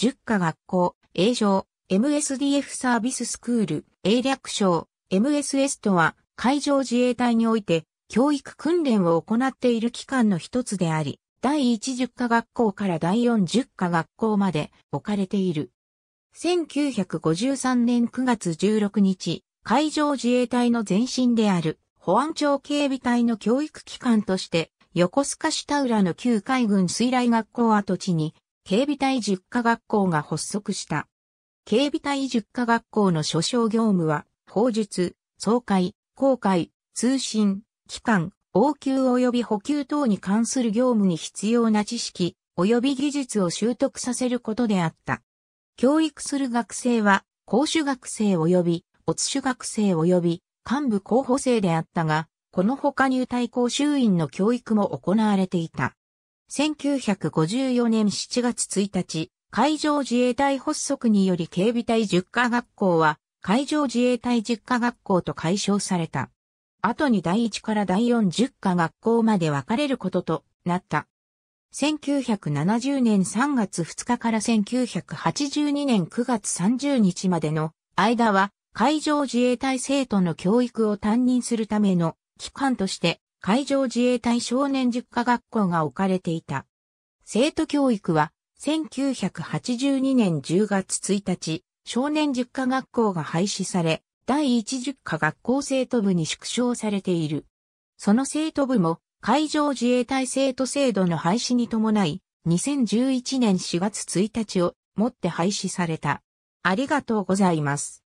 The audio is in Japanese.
10科学校、英上、MSDF サービススクール、英略称、MSS とは、海上自衛隊において、教育訓練を行っている機関の一つであり、第110科学校から第410科学校まで置かれている。1953年9月16日、海上自衛隊の前身である保安庁警備隊の教育機関として、横須賀市田浦の旧海軍水雷学校跡地に警備隊塾科学校が発足した。警備隊塾科学校の所掌業務は、法術、総会、航海、通信、機関、応急及び補給等に関する業務に必要な知識、及び技術を習得させることであった。教育する学生は、公主学生及び、乙種学生及び、幹部候補生であったが、この他入隊校衆員の教育も行われていた。1954年7月1日、海上自衛隊発足により警備隊10科学校は、海上自衛隊10科学校と解消された。後に第1から第4 10科学校まで分かれることとなった。1970年3月2日から1982年9月30日までの間は海上自衛隊生徒の教育を担任するための機関として海上自衛隊少年塾科学校が置かれていた。生徒教育は、1982年10月1日、少年塾科学校が廃止され、第一塾科学校生徒部に縮小されている。その生徒部も、海上自衛隊生徒制度の廃止に伴い、2011年4月1日をもって廃止された。ありがとうございます。